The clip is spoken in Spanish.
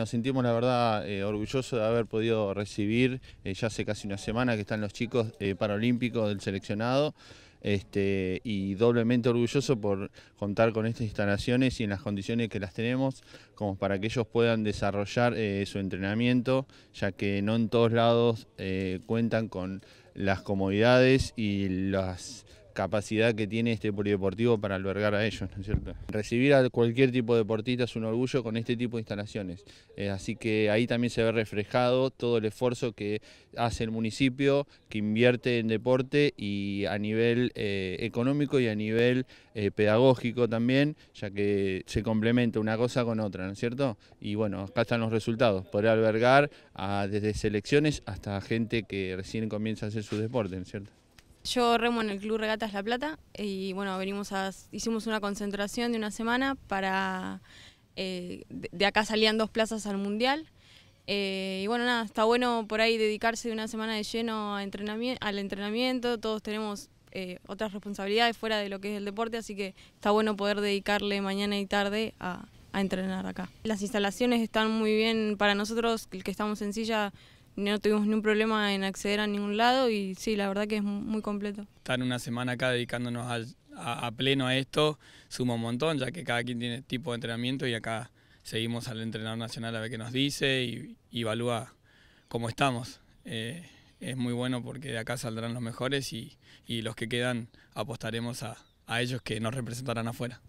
Nos sentimos la verdad eh, orgullosos de haber podido recibir, eh, ya hace casi una semana que están los chicos eh, paralímpicos del seleccionado, este, y doblemente orgulloso por contar con estas instalaciones y en las condiciones que las tenemos, como para que ellos puedan desarrollar su entrenamiento, ya que no en todos lados cuentan con las comodidades y las capacidad que tiene este polideportivo para albergar a ellos, ¿no es cierto? Recibir a cualquier tipo de deportista es un orgullo con este tipo de instalaciones, eh, así que ahí también se ve reflejado todo el esfuerzo que hace el municipio, que invierte en deporte y a nivel eh, económico y a nivel eh, pedagógico también, ya que se complementa una cosa con otra, ¿no es cierto? Y bueno, acá están los resultados, poder albergar desde selecciones hasta gente que recién comienza a hacer su deporte, ¿no es cierto? Yo remo en el Club Regatas La Plata y bueno, venimos hicimos una concentración de una semana para, eh, de acá salían dos plazas al Mundial. Eh, y bueno, nada, está bueno por ahí dedicarse de una semana de lleno a entrenamiento, al entrenamiento, todos tenemos eh, otras responsabilidades fuera de lo que es el deporte, así que está bueno poder dedicarle mañana y tarde a, a entrenar acá. Las instalaciones están muy bien para nosotros, el que estamos en silla, no tuvimos ningún problema en acceder a ningún lado y sí, la verdad que es muy completo. Estar una semana acá dedicándonos a, pleno a esto suma un montón, ya que cada quien tiene tipo de entrenamiento y acá seguimos al entrenador nacional a ver qué nos dice y, evalúa cómo estamos. Eh, es muy bueno porque de acá saldrán los mejores y, los que quedan apostaremos a ellos que nos representarán afuera.